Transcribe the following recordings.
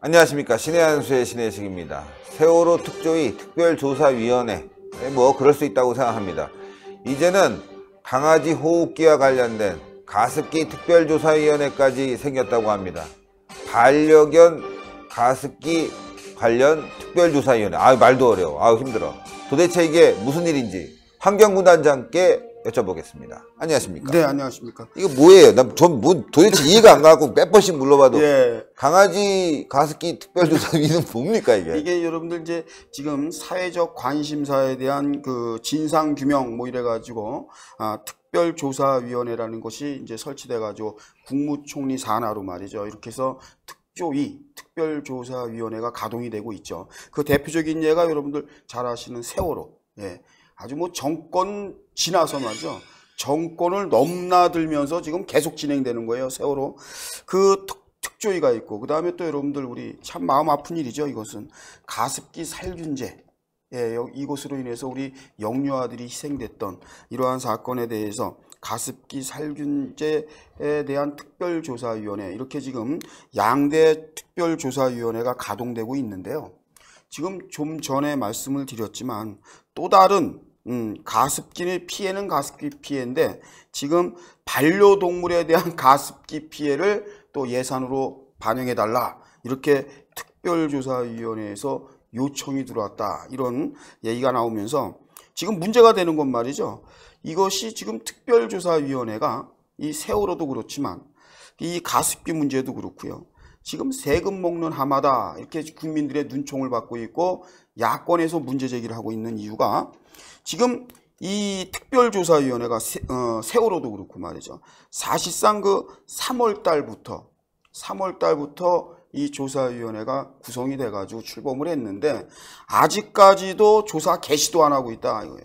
안녕하십니까 신의 한수의 신혜 식입니다 세월호 특조위 특별조사위원회 예, 뭐 그럴 수 있다고 생각합니다 이제는 강아지 호흡기와 관련된 가습기 특별조사위원회까지 생겼다고 합니다 반려견 가습기 관련 특별조사위원회 아 말도 어려워 아 힘들어 도대체 이게 무슨 일인지 환경부단장께 여쭤보겠습니다. 안녕하십니까? 네, 안녕하십니까? 이거 뭐예요? 난전 뭐, 도대체 이해가 안 가고 몇 번씩 물어봐도 예. 강아지 가습기 특별조사위는 뭡니까 이게? 이게 여러분들 이제 지금 사회적 관심사에 대한 그 진상 규명 뭐 이래 가지고 아, 특별조사위원회라는 것이 이제 설치돼 가지고 국무총리 산하로 말이죠. 이렇게 해서 특조위 특별조사위원회가 가동이 되고 있죠. 그 대표적인 예가 여러분들 잘 아시는 세월호. 예. 아주 뭐 정권 지나서 말이죠. 정권을 넘나들면서 지금 계속 진행되는 거예요. 세월호. 그 특, 조위가 있고, 그 다음에 또 여러분들 우리 참 마음 아픈 일이죠. 이것은. 가습기 살균제. 예, 이곳으로 인해서 우리 영유아들이 희생됐던 이러한 사건에 대해서 가습기 살균제에 대한 특별조사위원회 이렇게 지금 양대 특별조사위원회가 가동되고 있는데요. 지금 좀 전에 말씀을 드렸지만 또 다른 음, 가습기의 피해는 가습기 피해인데 지금 반려동물에 대한 가습기 피해를 또 예산으로 반영해 달라 이렇게 특별조사위원회에서 요청이 들어왔다 이런 얘기가 나오면서 지금 문제가 되는 건 말이죠 이것이 지금 특별조사위원회가 이 세월호도 그렇지만 이 가습기 문제도 그렇고요 지금 세금 먹는 하마다 이렇게 국민들의 눈총을 받고 있고 야권에서 문제 제기를 하고 있는 이유가 지금 이 특별조사위원회가 세, 어, 세월호도 그렇고 말이죠. 사실상 그 3월 달부터 3월 달부터 이 조사위원회가 구성이 돼가지고 출범을 했는데 아직까지도 조사 개시도 안 하고 있다 이거예요.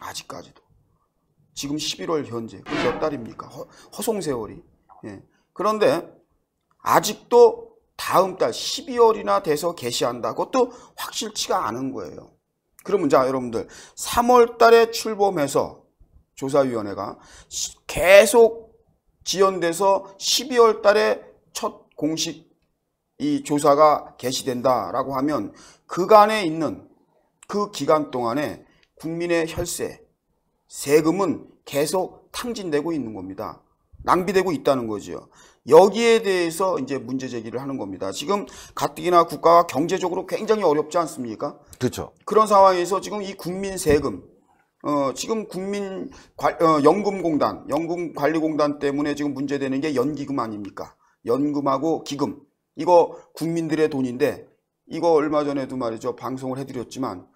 아직까지도. 지금 11월 현재 몇 달입니까? 허, 허송 세월이. 예. 그런데 아직도 다음 달 12월이나 돼서 개시한다. 그것도 확실치가 않은 거예요. 그러면 자, 여러분들 3월 달에 출범해서 조사위원회가 계속 지연돼서 12월 달에 첫 공식 이 조사가 개시된다라고 하면 그간에 있는 그 기간 동안에 국민의 혈세, 세금은 계속 탕진되고 있는 겁니다. 낭비되고 있다는 거지요. 여기에 대해서 이제 문제 제기를 하는 겁니다. 지금 가뜩이나 국가가 경제적으로 굉장히 어렵지 않습니까? 그렇죠. 그런 상황에서 지금 이 국민 세금 어, 지금 국민 어, 연금공단, 연금관리공단 때문에 지금 문제되는 게 연기금 아닙니까? 연금하고 기금. 이거 국민들의 돈인데 이거 얼마 전에도 말이죠. 방송을 해드렸지만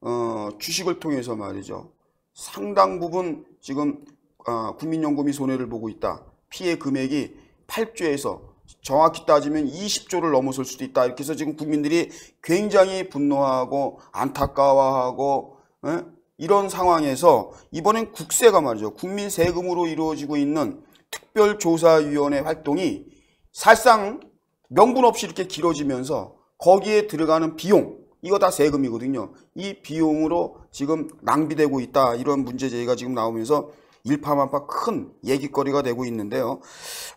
어, 주식을 통해서 말이죠. 상당 부분 지금 어, 국민연금이 손해를 보고 있다. 피해 금액이 8조에서 정확히 따지면 20조를 넘어설 수도 있다. 이렇게 해서 지금 국민들이 굉장히 분노하고 안타까워하고 에? 예? 이런 상황에서 이번엔 국세가 말이죠. 국민 세금으로 이루어지고 있는 특별조사위원회 활동이 사실상 명분 없이 이렇게 길어지면서 거기에 들어가는 비용 이거 다 세금이거든요. 이 비용으로 지금 낭비되고 있다. 이런 문제 제기가 지금 나오면서 일파만파 큰 얘기거리가 되고 있는데요.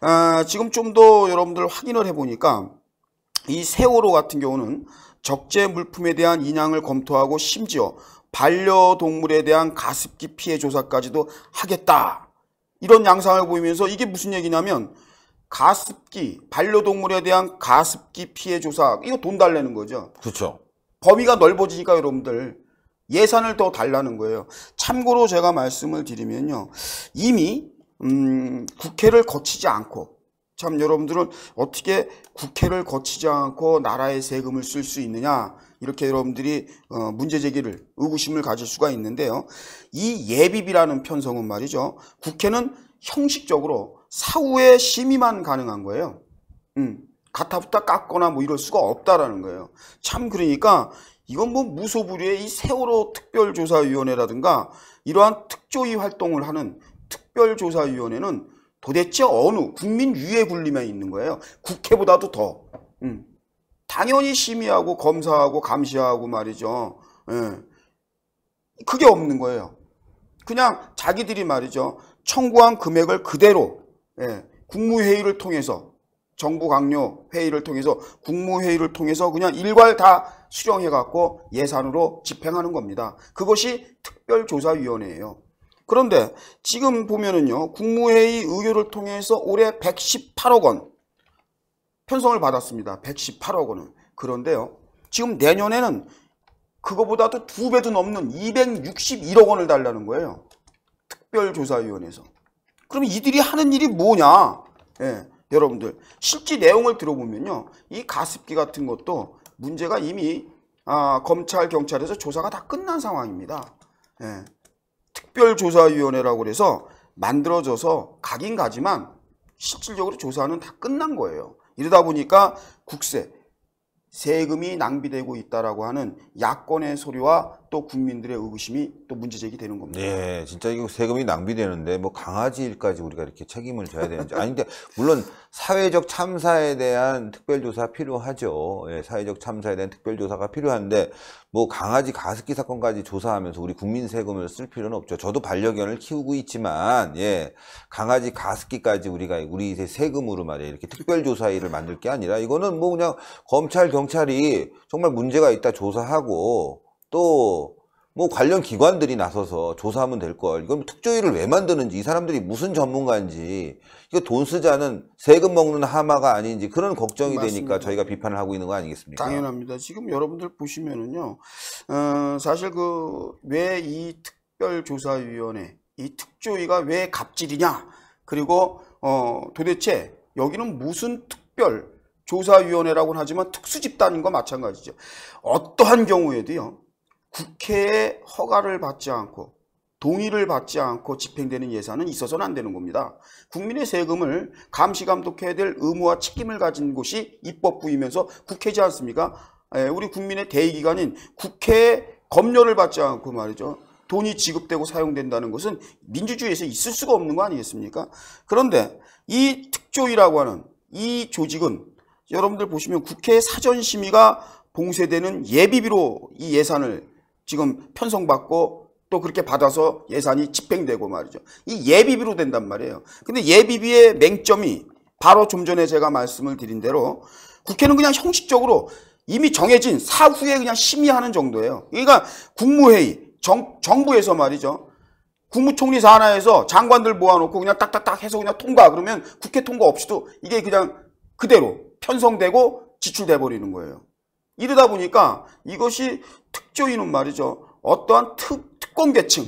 아, 지금 좀 더 여러분들 확인을 해보니까 이 세월호 같은 경우는 적재 물품에 대한 인양을 검토하고 심지어 반려동물에 대한 가습기 피해 조사까지도 하겠다. 이런 양상을 보이면서 이게 무슨 얘기냐면 가습기, 반려동물에 대한 가습기 피해 조사 이거 돈 달래는 거죠. 그렇죠. 범위가 넓어지니까 여러분들 예산을 더 달라는 거예요. 참고로 제가 말씀을 드리면요. 이미 음, 국회를 거치지 않고 참 여러분들은 어떻게 국회를 거치지 않고 나라의 세금을 쓸 수 있느냐 이렇게 여러분들이 어, 문제 제기를 의구심을 가질 수가 있는데요. 이 예비비라는 편성은 말이죠. 국회는 형식적으로 사후에 심의만 가능한 거예요. 음, 가타부타 깎거나 뭐 이럴 수가 없다라는 거예요. 참 그러니까 이건 뭐 무소불위의 이 세월호 특별조사위원회라든가 이러한 특조위 활동을 하는 특별조사위원회는 도대체 어느 국민 위에 굴림에 있는 거예요. 국회보다도 더. 음. 당연히 심의하고 검사하고 감시하고 말이죠. 예. 그게 없는 거예요. 그냥 자기들이 말이죠. 청구한 금액을 그대로 예. 국무회의를 통해서 정부 강요 회의를 통해서 국무회의를 통해서 그냥 일괄 다 수령해갖고 예산으로 집행하는 겁니다. 그것이 특별조사위원회예요. 그런데 지금 보면은요 국무회의 의결을 통해서 올해 118억 원 편성을 받았습니다. 118억 원은 그런데요 지금 내년에는 그거보다도 두 배도 넘는 261억 원을 달라는 거예요. 특별조사위원회에서. 그럼 이들이 하는 일이 뭐냐? 예, 여러분들 실제 내용을 들어보면요 이 가습기 같은 것도 문제가 이미 아, 검찰, 경찰에서 조사가 다 끝난 상황입니다. 예. 특별조사위원회라고 그래서 만들어져서 가긴 가지만 실질적으로 조사는 다 끝난 거예요. 이러다 보니까 국세, 세금이 낭비되고 있다라고 하는 야권의 소리와 또 국민들의 의구심이 또 문제 제기되는 겁니다. 예, 진짜 이거 세금이 낭비되는데 뭐 강아지일까지 우리가 이렇게 책임을 져야 되는지 아닌데 물론 사회적 참사에 대한 특별조사 필요하죠. 예, 사회적 참사에 대한 특별조사가 필요한데 뭐 강아지 가습기 사건까지 조사하면서 우리 국민 세금을 쓸 필요는 없죠. 저도 반려견을 키우고 있지만 예, 강아지 가습기까지 우리가 우리 세금으로 말이야 이렇게 특별조사 일을 만들 게 아니라 이거는 뭐 그냥 검찰 경찰이 정말 문제가 있다 조사하고 또뭐 관련 기관들이 나서서 조사하면 될 걸. 이건 뭐 특조위를 왜 만드는지, 이 사람들이 무슨 전문가인지, 이거 돈 쓰자는 세금 먹는 하마가 아닌지 그런 걱정이 맞습니다. 되니까 저희가 비판을 하고 있는 거 아니겠습니까? 당연합니다. 지금 여러분들 보시면은요, 어, 사실 그 왜 이 특별조사위원회, 이 특조위가 왜 갑질이냐, 그리고 어, 도대체 여기는 무슨 특별 조사위원회라고는 하지만 특수집단인 거 마찬가지죠. 어떠한 경우에도요. 국회의 허가를 받지 않고 동의를 받지 않고 집행되는 예산은 있어서는 안 되는 겁니다. 국민의 세금을 감시감독해야 될 의무와 책임을 가진 곳이 입법부이면서 국회지 않습니까? 예, 우리 국민의 대의기관인 국회의 검열을 받지 않고 말이죠. 돈이 지급되고 사용된다는 것은 민주주의에서 있을 수가 없는 거 아니겠습니까? 그런데 이 특조위라고 하는 이 조직은 여러분들 보시면 국회 사전심의가 봉쇄되는 예비비로 이 예산을 지금 편성받고 또 그렇게 받아서 예산이 집행되고 말이죠. 이 예비비로 된단 말이에요. 근데 예비비의 맹점이 바로 좀 전에 제가 말씀을 드린 대로 국회는 그냥 형식적으로 이미 정해진 사후에 그냥 심의하는 정도예요. 그러니까 국무회의, 정, 정부에서 말이죠. 국무총리 산하에서 장관들 모아놓고 그냥 딱딱딱 해서 그냥 통과 그러면 국회 통과 없이도 이게 그냥 그대로 편성되고 지출돼 버리는 거예요. 이러다 보니까 이것이 특조위는 말이죠. 어떠한 특, 특권 계층,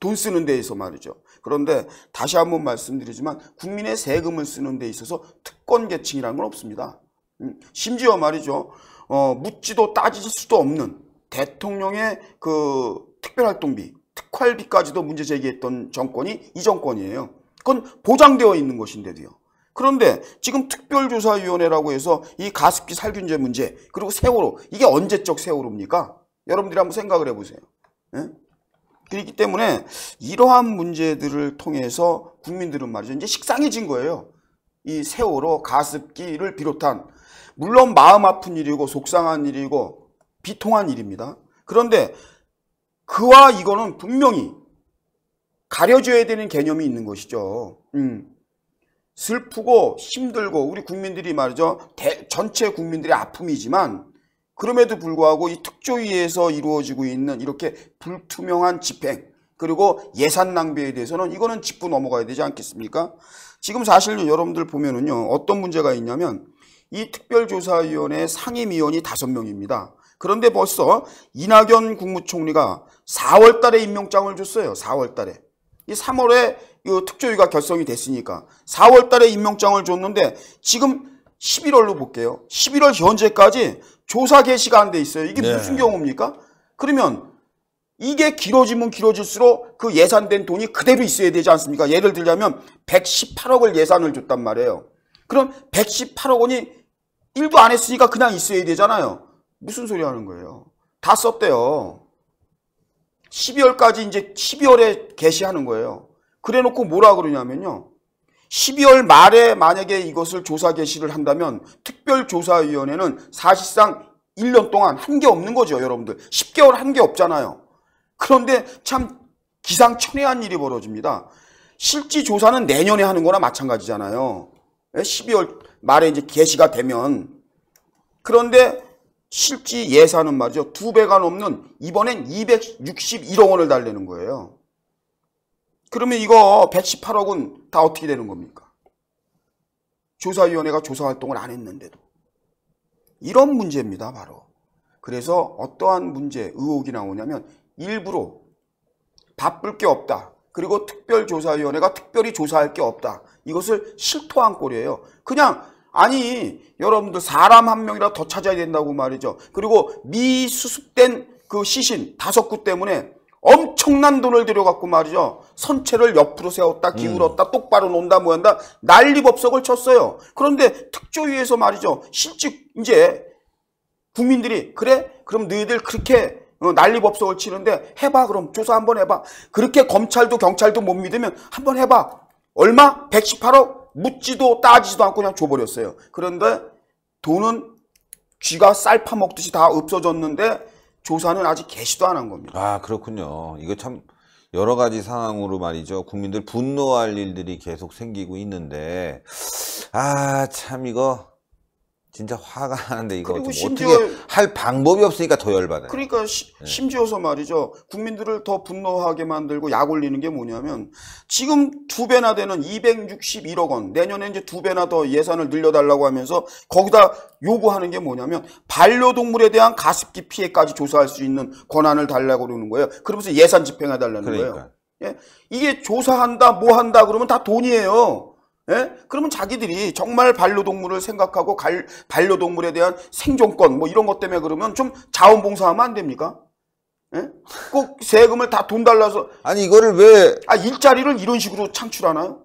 돈 쓰는 데에서 말이죠. 그런데 다시 한번 말씀드리지만 국민의 세금을 쓰는 데 있어서 특권 계층이라는 건 없습니다. 음, 심지어 말이죠. 어, 묻지도 따질 수도 없는 대통령의 그 특별활동비, 특활비까지도 문제 제기했던 정권이 이 정권이에요. 그건 보장되어 있는 것인데도요. 그런데 지금 특별조사위원회라고 해서 이 가습기 살균제 문제 그리고 세월호 이게 언제적 세월호입니까? 여러분들이 한번 생각을 해보세요. 예? 그렇기 때문에 이러한 문제들을 통해서 국민들은 말이죠. 이제 식상해진 거예요. 이 세월호 가습기를 비롯한 물론 마음 아픈 일이고 속상한 일이고 비통한 일입니다. 그런데 그와 이거는 분명히 가려져야 되는 개념이 있는 것이죠. 음. 슬프고 힘들고 우리 국민들이 말이죠. 대, 전체 국민들의 아픔이지만 그럼에도 불구하고 이 특조위에서 이루어지고 있는 이렇게 불투명한 집행 그리고 예산 낭비에 대해서는 이거는 짚고 넘어가야 되지 않겠습니까? 지금 사실 여러분들 보면은요. 어떤 문제가 있냐면 이 특별조사위원회 상임위원이 다섯 명입니다 그런데 벌써 이낙연 국무총리가 4월 달에 임명장을 줬어요. 4월 달에. 이 3월에 특조위가 결성이 됐으니까 4월 달에 임명장을 줬는데 지금 11월로 볼게요. 11월 현재까지 조사 개시가 안 돼 있어요. 이게 네. 무슨 경우입니까? 그러면 이게 길어지면 길어질수록 그 예산된 돈이 그대로 있어야 되지 않습니까? 예를 들자면 118억을 예산을 줬단 말이에요. 그럼 118억 원이 일도 안 했으니까 그냥 있어야 되잖아요. 무슨 소리 하는 거예요? 다 썼대요. 12월까지 이제 12월에 개시하는 거예요. 그래 놓고 뭐라 그러냐면요. 12월 말에 만약에 이것을 조사 개시를 한다면 특별조사위원회는 사실상 1년 동안 한 게 없는 거죠, 여러분들. 10개월 한 게 없잖아요. 그런데 참 기상천외한 일이 벌어집니다. 실지 조사는 내년에 하는 거나 마찬가지잖아요. 12월 예, 말에 이제 개시가 되면 그런데 실지 예산은 말이죠. 두 배가 넘는 이번엔 261억 원을 달래는 거예요. 그러면 이거 118억 은다 어떻게 되는 겁니까? 조사위원회가 조사 활동을 안 했는데도. 이런 문제입니다, 바로. 그래서 어떠한 문제, 의혹이 나오냐면 일부러 바쁠 게 없다. 그리고 특별조사위원회가 특별히 조사할 게 없다. 이것을 실토한 꼴이에요. 그냥 아니 여러분들 사람 한 명이라 더 찾아야 된다고 말이죠. 그리고 미수습된 그 시신 다섯 구 때문에 엄청난 돈을 들여갖고 말이죠. 선체를 옆으로 세웠다, 기울었다, 음. 똑바로 논다, 뭐한다 난리법석을 쳤어요. 그런데 특조위에서 말이죠. 실직 이제 국민들이 그래? 그럼 너희들 그렇게 어, 난리법석을 치는데 해봐 그럼 조사 한번 해봐. 그렇게 검찰도 경찰도 못 믿으면 한번 해봐. 얼마? 118억 묻지도 따지지도 않고 그냥 줘버렸어요. 그런데 돈은 쥐가 쌀 파먹듯이 다 없어졌는데 조사는 아직 개시도 안 한 겁니다. 아 그렇군요. 이거 참 여러 가지 상황으로 말이죠. 국민들 분노할 일들이 계속 생기고 있는데 아참 이거 진짜 화가 나는데 이거 그리고 심지어, 어떻게 할 방법이 없으니까 더 열받아요. 그러니까 시, 예. 심지어서 말이죠. 국민들을 더 분노하게 만들고 약 올리는 게 뭐냐면 지금 두 배나 되는 261억 원 내년에 이제 두 배나 더 예산을 늘려달라고 하면서 거기다 요구하는 게 뭐냐면 반려동물에 대한 가습기 피해까지 조사할 수 있는 권한을 달라고 그러는 거예요. 그러면서 예산 집행해달라는 그러니까. 거예요. 예? 이게 조사한다 뭐 한다 그러면 다 돈이에요. 예? 그러면 자기들이 정말 반려동물을 생각하고 갈, 반려동물에 대한 생존권 뭐 이런 것 때문에 그러면 좀 자원봉사하면 안 됩니까? 예? 꼭 세금을 다 돈 달라서 아니 이거를 왜 아 일자리를 이런 식으로 창출하나요?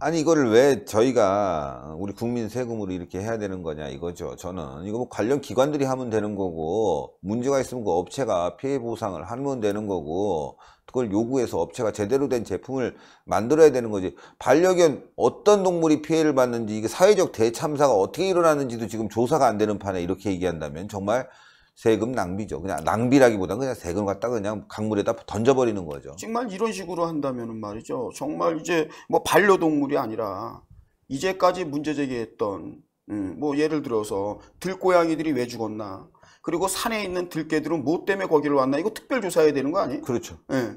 아니 이거를 왜 저희가 우리 국민 세금으로 이렇게 해야 되는 거냐 이거죠 저는 이거 뭐 관련 기관들이 하면 되는 거고 문제가 있으면 그 업체가 피해 보상을 하면 되는 거고 그걸 요구해서 업체가 제대로 된 제품을 만들어야 되는 거지 반려견 어떤 동물이 피해를 받는지 이게 사회적 대참사가 어떻게 일어나는지도 지금 조사가 안 되는 판에 이렇게 얘기한다면 정말 세금 낭비죠. 그냥 낭비라기보다는 그냥 세금 갖다 그냥 강물에다 던져버리는 거죠. 정말 이런 식으로 한다면은 말이죠. 정말 이제 뭐 반려동물이 아니라 이제까지 문제 제기했던 음, 뭐 예를 들어서 들고양이들이 왜 죽었나 그리고 산에 있는 들깨들은뭐 때문에 거기를 왔나 이거 특별 조사해야 되는 거 아니에요? 그렇죠. 예.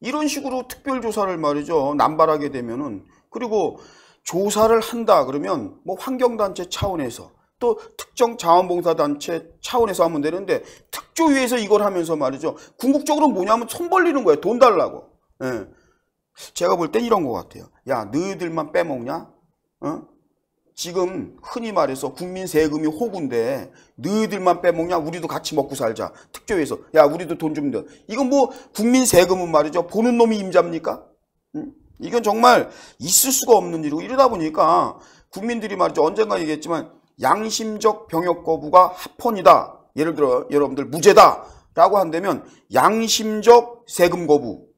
이런 식으로 특별 조사를 말이죠 남발하게 되면은 그리고 조사를 한다 그러면 뭐 환경단체 차원에서 또 특정 자원봉사단체 차원에서 하면 되는데 특조위에서 이걸 하면서 말이죠 궁극적으로 뭐냐면 손 벌리는 거예요 돈 달라고. 예. 제가 볼 땐 이런 것 같아요. 야 너희들만 빼먹냐? 어? 지금 흔히 말해서 국민 세금이 호구인데 너희들만 빼먹냐 우리도 같이 먹고 살자 특조위에서 야 우리도 돈좀 더. 이건 뭐 국민 세금은 말이죠 보는 놈이 임자입니까? 음? 이건 정말 있을 수가 없는 일이고 이러다 보니까 국민들이 말이죠 언젠가 얘기했지만 양심적 병역 거부가 합헌이다 예를 들어 여러분들 무죄다 라고 한다면 양심적 세금 거부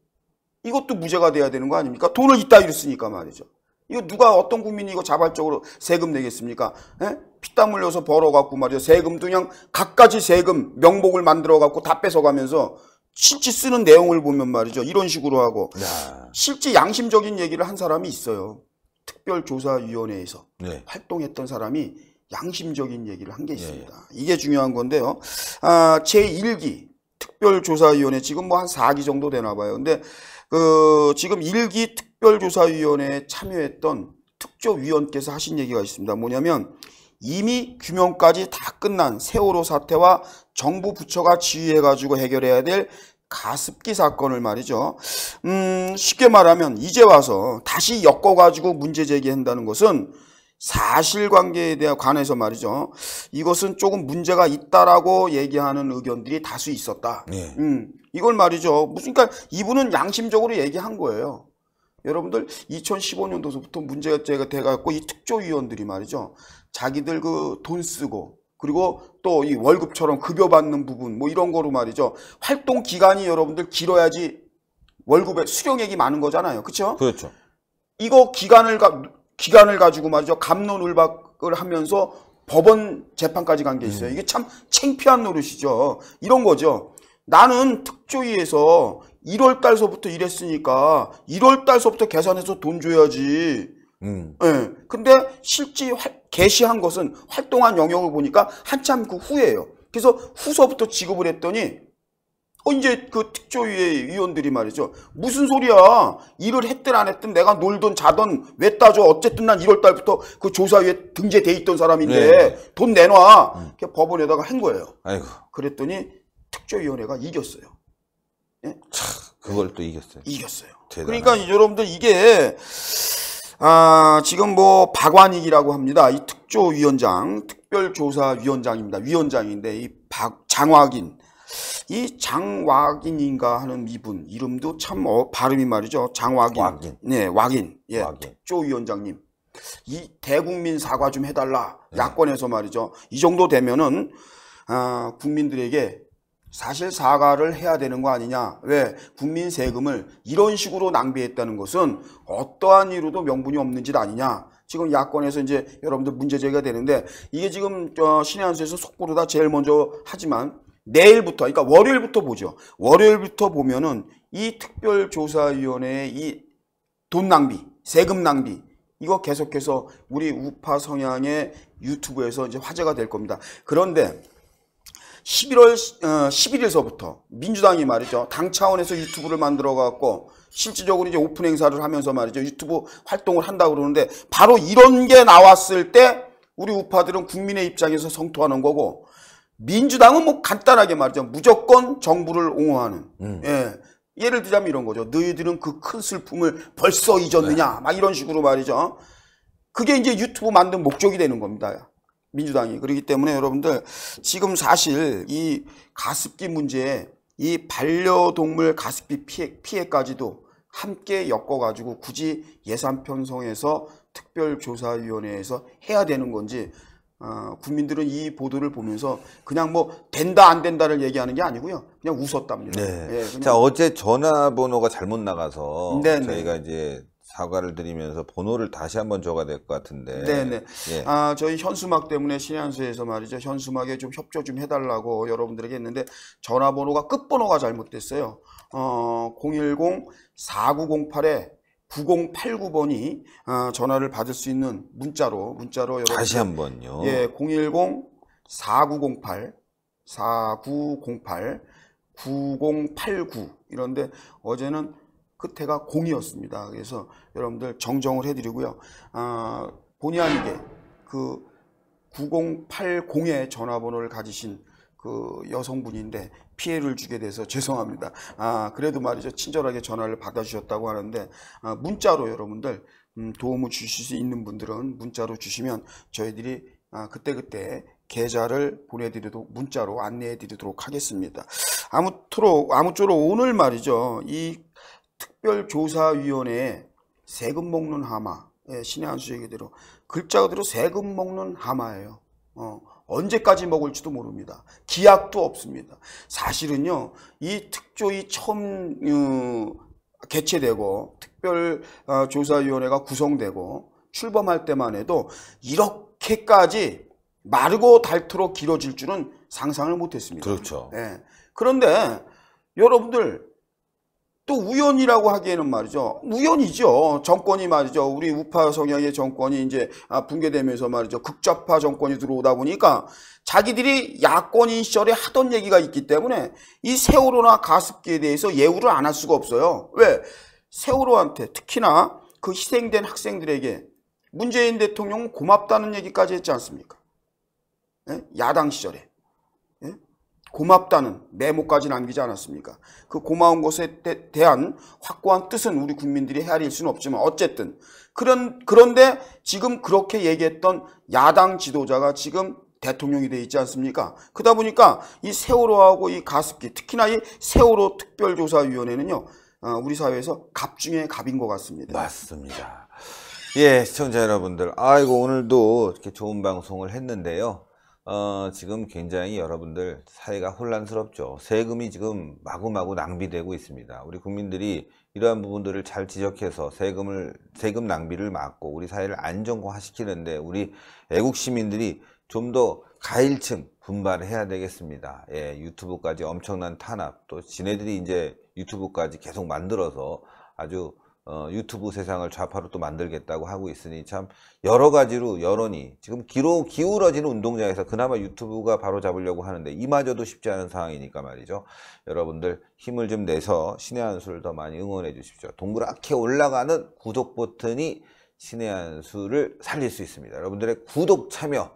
이것도 무죄가 돼야 되는 거 아닙니까? 돈을 이따위로 쓰니까 말이죠 이거 누가 어떤 국민이 이거 자발적으로 세금 내겠습니까? 에? 예? 피땀 흘려서 벌어갖고 말이죠. 세금도 그냥 갖가지 세금 명목을 만들어갖고 다 뺏어가면서 실제 쓰는 내용을 보면 말이죠. 이런 식으로 하고 야. 네. 실제 양심적인 얘기를 한 사람이 있어요. 특별조사위원회에서 네. 활동했던 사람이 양심적인 얘기를 한게 예, 있습니다. 예, 예. 이게 중요한 건데요. 아, 제1기 특별조사위원회 지금 뭐 한 4기 정도 되나 봐요. 근데 그 지금 1기 특 특별조사위원회에 참여했던 특조위원께서 하신 얘기가 있습니다. 뭐냐면 이미 규명까지 다 끝난 세월호 사태와 정부 부처가 지휘해가지고 해결해야 될 가습기 사건을 말이죠. 음, 쉽게 말하면 이제 와서 다시 엮어가지고 문제 제기한다는 것은 사실관계에 대한 관해서 말이죠. 이것은 조금 문제가 있다라고 얘기하는 의견들이 다수 있었다. 예. 음, 이걸 말이죠. 무슨 그러니까 이분은 양심적으로 얘기한 거예요. 여러분들 2015년도서부터 문제가 돼갖고 이 특조위원들이 말이죠. 자기들 그 돈 쓰고 그리고 또 이 월급처럼 급여 받는 부분 뭐 이런 거로 말이죠. 활동 기간이 여러분들 길어야지 월급에 수령액이 많은 거잖아요. 그렇죠? 그렇죠. 이거 기간을 가, 기간을 가지고 말이죠. 감론을박을 하면서 법원 재판까지 간 게 있어요. 음. 이게 참 창피한 노릇이죠. 이런 거죠. 나는 특조위에서 1월 달서부터 일했으니까 1월 달서부터 계산해서 돈 줘야지. 음. 예. 근데 실제 개시한 것은 활동한 영역을 보니까 한참 그 후예요. 그래서 후서부터 지급을 했더니 어 이제 그 특조위의 위원들이 말이죠. 무슨 소리야? 일을 했든 안 했든 내가 놀든 자든 왜 따져? 어쨌든 난 1월 달부터 그 조사위에 등재돼 있던 사람인데 네. 돈 내놔. 음. 법원에다가 한 거예요. 아이고. 그랬더니 특조위원회가 이겼어요. 예? 그걸 또 이겼어요. 이겼어요. 대단하네. 그러니까 여러분들 이게 아, 지금 뭐 박완익이라고 합니다. 이 특조위원장, 특별조사위원장입니다. 위원장인데 이 박, 장화긴 이장왁긴인가 하는 이분 이름도 참 어, 발음이 말이죠. 장왁긴 왁인. 네, 와긴 예, 왁인. 특조위원장님. 이 대국민 사과 좀 해달라. 네. 야권에서 말이죠. 이 정도 되면은 아, 국민들에게 사실 사과를 해야 되는 거 아니냐. 왜? 국민 세금을 이런 식으로 낭비했다는 것은 어떠한 이유로도 명분이 없는 짓 아니냐. 지금 야권에서 이제 여러분들 문제 제기가 되는데 이게 지금 신의 한수에서 속보로 다 제일 먼저 하지만 내일부터 그러니까 월요일부터 보죠. 월요일부터 보면은 이 특별조사위원회의 이 돈 낭비, 세금 낭비 이거 계속해서 우리 우파 성향의 유튜브에서 이제 화제가 될 겁니다. 그런데 11월 어, 11일서부터 민주당이 말이죠. 당 차원에서 유튜브를 만들어 갖고 실질적으로 이제 오픈 행사를 하면서 말이죠. 유튜브 활동을 한다고 그러는데 바로 이런 게 나왔을 때 우리 우파들은 국민의 입장에서 성토하는 거고 민주당은 뭐 간단하게 말이죠. 무조건 정부를 옹호하는. 음. 예. 예를 들자면 이런 거죠. 너희들은 그 큰 슬픔을 벌써 잊었느냐. 네. 막 이런 식으로 말이죠. 그게 이제 유튜브 만든 목적이 되는 겁니다. 민주당이 그렇기 때문에 여러분들 지금 사실 이 가습기 문제에 이 반려동물 가습기 피해, 피해까지도 함께 엮어가지고 굳이 예산 편성에서 특별조사위원회에서 해야 되는 건지 어, 국민들은 이 보도를 보면서 그냥 뭐 된다 안 된다를 얘기하는 게 아니고요. 그냥 웃었답니다. 네. 예, 그냥. 자 어제 전화번호가 잘못 나가서 네네. 네. 저희가 이제 사과를 드리면서 번호를 다시 한번 줘가 될것 같은데. 네네. 예. 아 저희 현수막 때문에 신한수에서 말이죠 현수막에 좀 협조 좀 해달라고 여러분들에게 했는데 전화번호가 끝번호가 잘못됐어요. 어010 4908에 9089번이 전화를 받을 수 있는 문자로 문자로 여러분 다시 한번요. 예, 010 4908 4908 9089 이런데 어제는 끝에가 공이었습니다. 그래서 여러분들 정정을 해드리고요. 아, 본의 아니게 그 9080의 전화번호를 가지신 그 여성분인데 피해를 주게 돼서 죄송합니다. 아, 그래도 말이죠. 친절하게 전화를 받아주셨다고 하는데, 아, 문자로 여러분들 음, 도움을 주실 수 있는 분들은 문자로 주시면 저희들이 아, 그때그때 계좌를 보내드리도록 문자로 안내해 드리도록 하겠습니다. 아무쪼록, 아무쪼록 오늘 말이죠. 이 특별조사위원회에 세금 먹는 하마 예, 신의 한수 얘기대로 글자 그대로 세금 먹는 하마예요. 어, 언제까지 먹을지도 모릅니다. 기약도 없습니다. 사실은요, 이 특조위 처음 어, 개최되고 특별조사위원회가 구성되고 출범할 때만 해도 이렇게까지 마르고 닳도록 길어질 줄은 상상을 못했습니다. 그렇죠. 예. 그런데 여러분들 또 우연이라고 하기에는 말이죠. 우연이죠. 정권이 말이죠. 우리 우파 성향의 정권이 이제 아, 붕괴되면서 말이죠. 극좌파 정권이 들어오다 보니까 자기들이 야권인 시절에 하던 얘기가 있기 때문에 이 세월호나 가습기에 대해서 예우를 안 할 수가 없어요. 왜? 세월호한테 특히나 그 희생된 학생들에게 문재인 대통령 은 고맙다는 얘기까지 했지 않습니까? 예? 야당 시절에. 고맙다는 메모까지 남기지 않았습니까? 그 고마운 것에 대, 한 확고한 뜻은 우리 국민들이 헤아릴 수는 없지만 어쨌든 그런 그런데 지금 그렇게 얘기했던 야당 지도자가 지금 대통령이 돼 있지 않습니까? 그러다 보니까 이 세월호하고 이 가습기 특히나 이 세월호 특별조사위원회는요 어, 우리 사회에서 갑 중에 갑인 것 같습니다. 맞습니다. 예 시청자 여러분들 아이고 오늘도 이렇게 좋은 방송을 했는데요. 어, 지금 굉장히 여러분들 사회가 혼란스럽죠. 세금이 지금 마구마구 낭비되고 있습니다. 우리 국민들이 이러한 부분들을 잘 지적해서 세금을 세금 낭비를 막고 우리 사회를 안정화시키는데 우리 애국 시민들이 좀 더 가일층 분발해야 되겠습니다. 예, 유튜브까지 엄청난 탄압 또 지네들이 이제 유튜브까지 계속 만들어서 아주 어, 유튜브 세상을 좌파로 또 만들겠다고 하고 있으니 참 여러 가지로 여론이 지금 기로 기울어지는 운동장에서 그나마 유튜브가 바로 잡으려고 하는데 이마저도 쉽지 않은 상황이니까 말이죠. 여러분들 힘을 좀 내서 신의 한 수를 더 많이 응원해 주십시오. 동그랗게 올라가는 구독 버튼이 신의 한 수를 살릴 수 있습니다. 여러분들의 구독 참여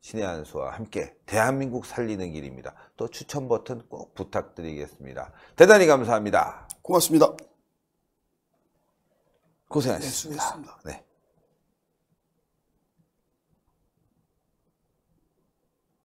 신의 한 수와 함께 대한민국 살리는 길입니다. 또 추천 버튼 꼭 부탁드리겠습니다. 대단히 감사합니다. 고맙습니다. 5世代です。ですね。